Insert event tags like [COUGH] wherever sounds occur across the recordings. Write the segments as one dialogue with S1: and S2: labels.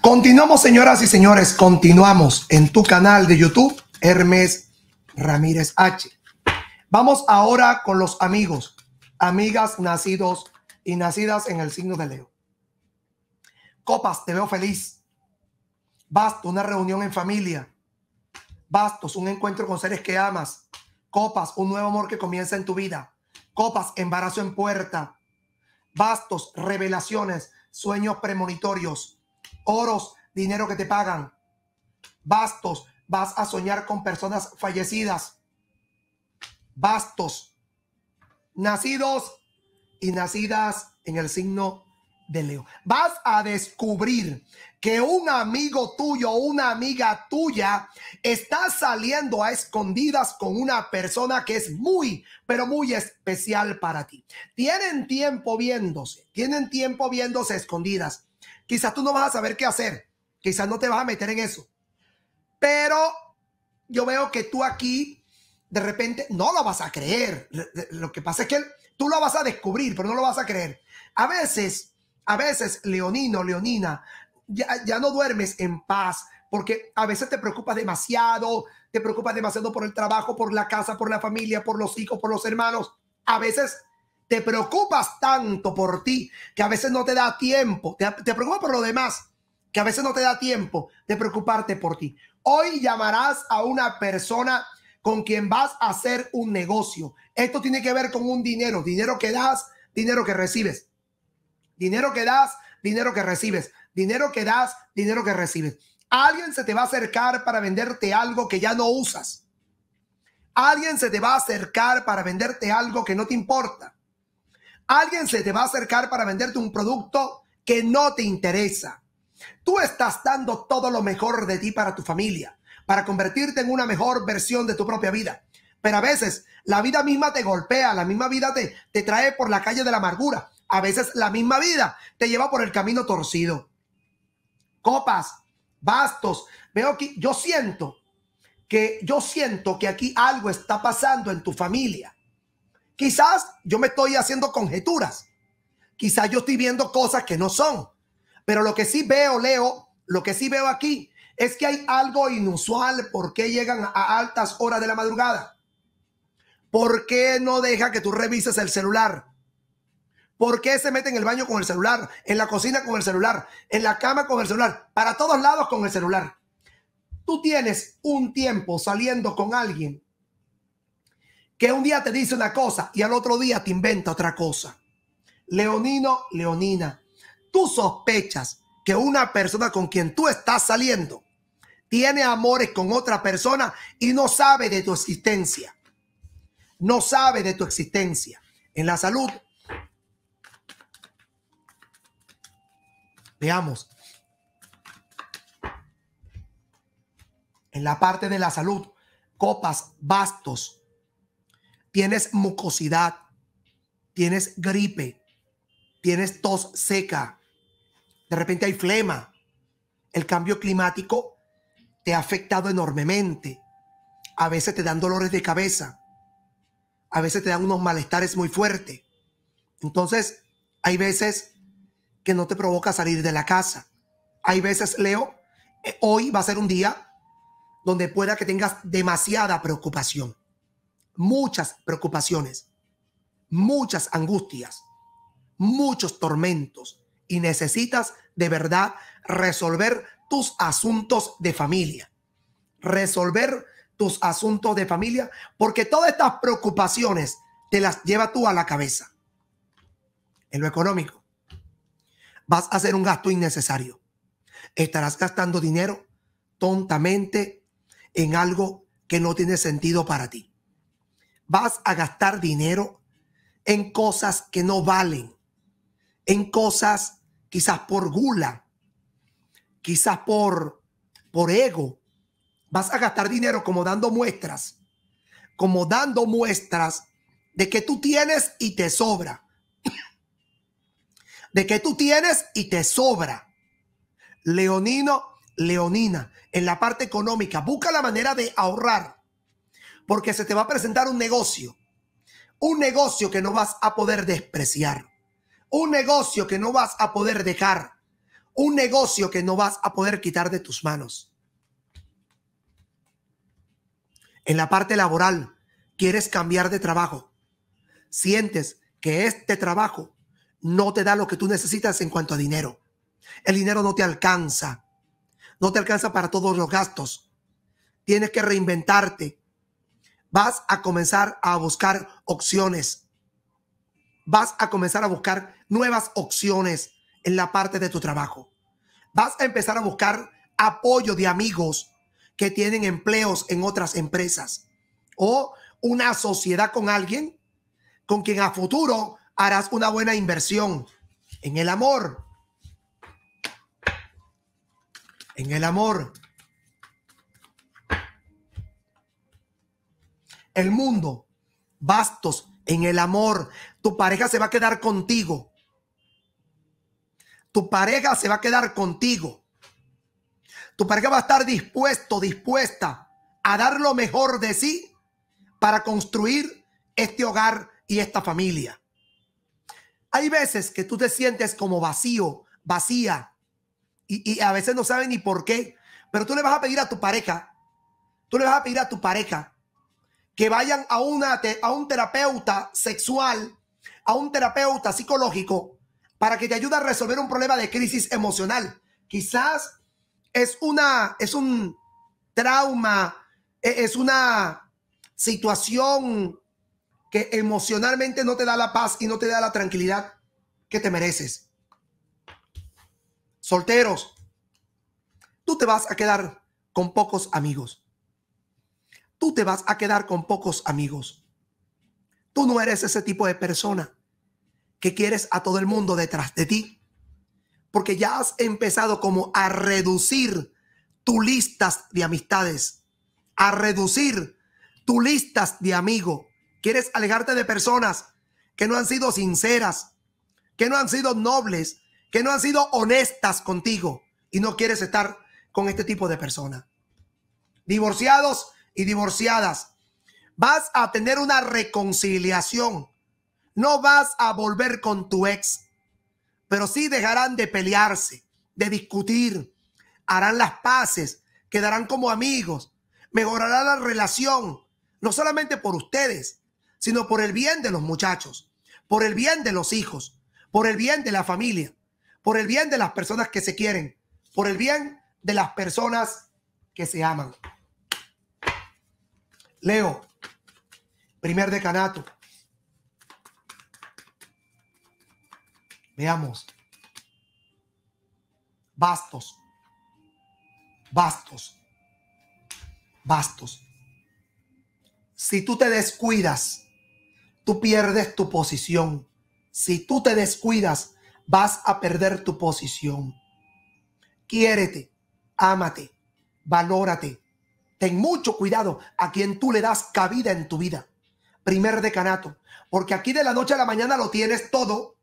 S1: Continuamos, señoras y señores, continuamos en tu canal de YouTube, Hermes Ramírez H. Vamos ahora con los amigos, amigas nacidos y nacidas en el signo de Leo. Copas, te veo feliz. Bastos, una reunión en familia. Bastos, un encuentro con seres que amas. Copas, un nuevo amor que comienza en tu vida. Copas, embarazo en puerta. Bastos, revelaciones, sueños premonitorios oros, dinero que te pagan, bastos, vas a soñar con personas fallecidas, bastos, nacidos y nacidas en el signo de Leo. Vas a descubrir que un amigo tuyo, una amiga tuya, está saliendo a escondidas con una persona que es muy, pero muy especial para ti. Tienen tiempo viéndose, tienen tiempo viéndose escondidas. Quizás tú no vas a saber qué hacer, quizás no te vas a meter en eso, pero yo veo que tú aquí de repente no lo vas a creer. Lo que pasa es que tú lo vas a descubrir, pero no lo vas a creer. A veces, a veces, leonino, leonina, ya, ya no duermes en paz porque a veces te preocupas demasiado, te preocupas demasiado por el trabajo, por la casa, por la familia, por los hijos, por los hermanos. A veces te preocupas tanto por ti que a veces no te da tiempo, te, preocupa por lo demás, que a veces no te da tiempo de preocuparte por ti. Hoy llamarás a una persona con quien vas a hacer un negocio. Esto tiene que ver con un dinero, dinero que das, dinero que recibes. Dinero que das, dinero que recibes. Dinero que das, dinero que recibes. Alguien se te va a acercar para venderte algo que ya no usas. Alguien se te va a acercar para venderte algo que no te importa. Alguien se te va a acercar para venderte un producto que no te interesa. Tú estás dando todo lo mejor de ti para tu familia, para convertirte en una mejor versión de tu propia vida. Pero a veces la vida misma te golpea, la misma vida te, te trae por la calle de la amargura. A veces la misma vida te lleva por el camino torcido. Copas, bastos. Veo que yo siento que yo siento que aquí algo está pasando en tu familia Quizás yo me estoy haciendo conjeturas. Quizás yo estoy viendo cosas que no son. Pero lo que sí veo, Leo, lo que sí veo aquí es que hay algo inusual. ¿Por qué llegan a altas horas de la madrugada? ¿Por qué no deja que tú revises el celular? ¿Por qué se mete en el baño con el celular? En la cocina con el celular. En la cama con el celular. Para todos lados con el celular. Tú tienes un tiempo saliendo con alguien que un día te dice una cosa y al otro día te inventa otra cosa. Leonino, Leonina, tú sospechas que una persona con quien tú estás saliendo tiene amores con otra persona y no sabe de tu existencia. No sabe de tu existencia. En la salud, veamos. En la parte de la salud, copas, bastos, tienes mucosidad, tienes gripe, tienes tos seca, de repente hay flema, el cambio climático te ha afectado enormemente, a veces te dan dolores de cabeza, a veces te dan unos malestares muy fuertes. Entonces, hay veces que no te provoca salir de la casa. Hay veces, Leo, eh, hoy va a ser un día donde pueda que tengas demasiada preocupación muchas preocupaciones, muchas angustias, muchos tormentos y necesitas de verdad resolver tus asuntos de familia. Resolver tus asuntos de familia porque todas estas preocupaciones te las lleva tú a la cabeza. En lo económico, vas a hacer un gasto innecesario. Estarás gastando dinero tontamente en algo que no tiene sentido para ti vas a gastar dinero en cosas que no valen, en cosas quizás por gula, quizás por, por ego. Vas a gastar dinero como dando muestras, como dando muestras de que tú tienes y te sobra. [COUGHS] De que tú tienes y te sobra. Leonino, Leonina, en la parte económica, busca la manera de ahorrar porque se te va a presentar un negocio, un negocio que no vas a poder despreciar, un negocio que no vas a poder dejar, un negocio que no vas a poder quitar de tus manos. En la parte laboral, quieres cambiar de trabajo, sientes que este trabajo no te da lo que tú necesitas en cuanto a dinero. El dinero no te alcanza. No te alcanza para todos los gastos. Tienes que reinventarte vas a comenzar a buscar opciones. Vas a comenzar a buscar nuevas opciones en la parte de tu trabajo. Vas a empezar a buscar apoyo de amigos que tienen empleos en otras empresas o una sociedad con alguien con quien a futuro harás una buena inversión en el amor. En el amor. el mundo, bastos en el amor. Tu pareja se va a quedar contigo. Tu pareja se va a quedar contigo. Tu pareja va a estar dispuesto, dispuesta a dar lo mejor de sí para construir este hogar y esta familia. Hay veces que tú te sientes como vacío, vacía, y, a veces no sabes ni por qué, pero tú le vas a pedir a tu pareja, tú le vas a pedir a tu pareja que vayan a, a un terapeuta sexual, a un terapeuta psicológico, para que te ayude a resolver un problema de crisis emocional. Quizás es, una, es un trauma, e, es una situación que emocionalmente no te da la paz y no te da la tranquilidad que te mereces. Solteros, tú te vas a quedar con pocos amigos tú te vas a quedar con pocos amigos. Tú no eres ese tipo de persona que quieres a todo el mundo detrás de ti, porque ya has empezado como a reducir tu listas de amistades, a reducir tu listas de amigos. Quieres alejarte de personas que no han sido sinceras, que no han sido nobles, que no han sido honestas contigo y no quieres estar con este tipo de persona. Divorciados y divorciadas. Vas a tener una reconciliación. No vas a volver con tu ex, pero sí dejarán de pelearse, de discutir, harán las paces, quedarán como amigos, mejorará la relación, no solamente por ustedes, sino por el bien de los muchachos, por el bien de los hijos, por el bien de la familia, por el bien de las personas que se quieren, por el bien de las personas que se aman. Leo, primer decanato. Veamos. Bastos. Bastos. Bastos. Si tú te descuidas, tú pierdes tu posición. Si tú te descuidas, vas a perder tu posición. Quiérete, ámate, valórate, ten mucho cuidado a quien tú le das cabida en tu vida. Primer decanato, porque aquí de la noche a la mañana lo tienes todo,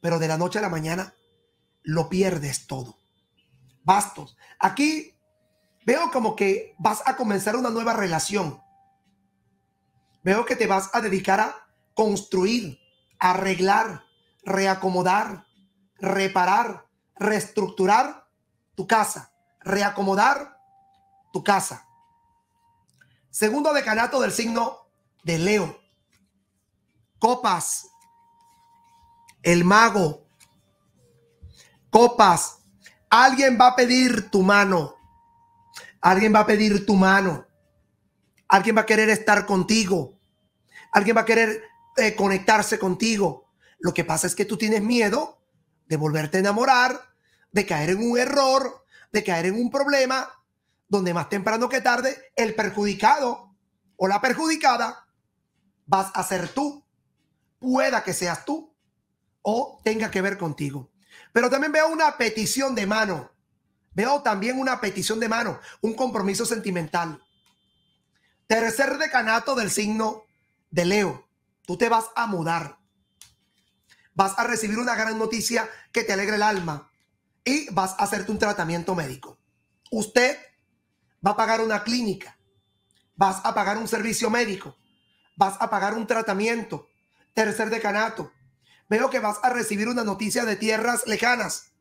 S1: pero de la noche a la mañana lo pierdes todo. Bastos, aquí veo como que vas a comenzar una nueva relación. Veo que te vas a dedicar a construir, arreglar, reacomodar, reparar, reestructurar tu casa, reacomodar tu casa. Segundo decanato del signo de Leo. Copas. El mago. Copas. Alguien va a pedir tu mano. Alguien va a pedir tu mano. Alguien va a querer estar contigo. Alguien va a querer eh, conectarse contigo. Lo que pasa es que tú tienes miedo de volverte a enamorar, de caer en un error, de caer en un problema donde más temprano que tarde el perjudicado o la perjudicada vas a ser tú, pueda que seas tú o tenga que ver contigo. Pero también veo una petición de mano, veo también una petición de mano, un compromiso sentimental. Tercer decanato del signo de Leo, tú te vas a mudar, vas a recibir una gran noticia que te alegre el alma y vas a hacerte un tratamiento médico. Usted va a pagar una clínica, vas a pagar un servicio médico, vas a pagar un tratamiento, tercer decanato. Veo que vas a recibir una noticia de tierras lejanas,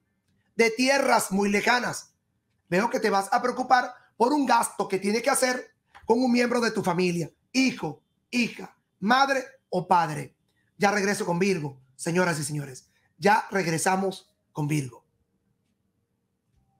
S1: de tierras muy lejanas. Veo que te vas a preocupar por un gasto que tiene que hacer con un miembro de tu familia, hijo, hija, madre o padre. Ya regreso con Virgo, señoras y señores. Ya regresamos con Virgo.